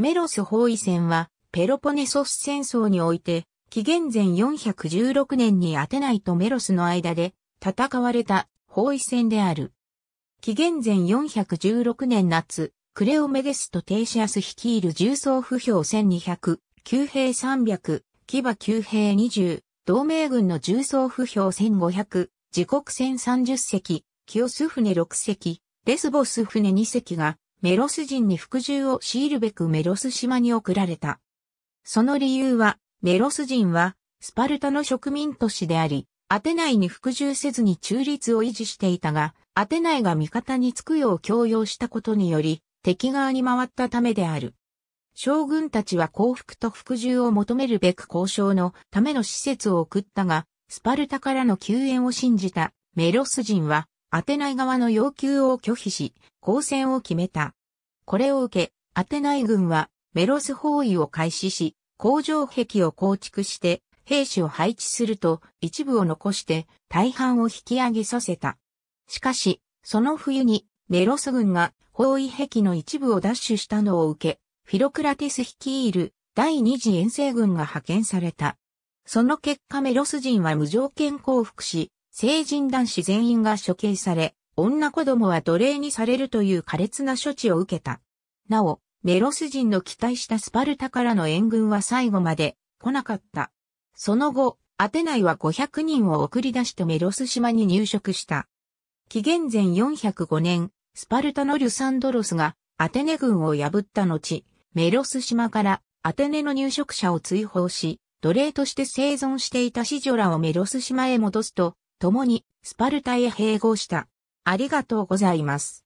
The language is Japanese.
メロス包囲戦は、ペロポネソス戦争において、紀元前416年にアテナイとメロスの間で戦われた包囲戦である。紀元前416年夏、クレオメデスとテイシアス率いる重装不評1200、旧兵300、騎馬旧兵20、同盟軍の重装不評1500、自国船30隻、キオス船6隻、レスボス船2隻がメロス人に服従を強いるべくメロス島に送られた。その理由は、メロス人は、スパルタの植民都市であり、アテナイに服従せずに中立を維持していたが、アテナイが味方につくよう強要したことにより、敵側に回ったためである。将軍たちは降伏と服従を求めるべく交渉のための施設を送ったが、スパルタからの救援を信じたメロス人はアテナイ側の要求を拒否し、交戦を決めた。これを受け、アテナイ軍はメロス包囲を開始し、工場壁を構築して兵士を配置すると一部を残して大半を引き上げさせた。しかし、その冬にメロス軍が包囲壁の一部を奪取したのを受け、フィロクラテス率いる第二次遠征軍が派遣された。その結果メロス人は無条件降伏し、成人男子全員が処刑され、女子供は奴隷にされるという苛烈な処置を受けた。なお、メロス人の期待したスパルタからの援軍は最後まで来なかった。その後、アテナイは500人を送り出してメロス島に入植した。紀元前405年、スパルタのルサンドロスがアテネ軍を破った後、メロス島からアテネの入植者を追放し、奴隷として生存していた子女らをメロス島へ戻すと、共にスパルタへ併合した。ありがとうございます。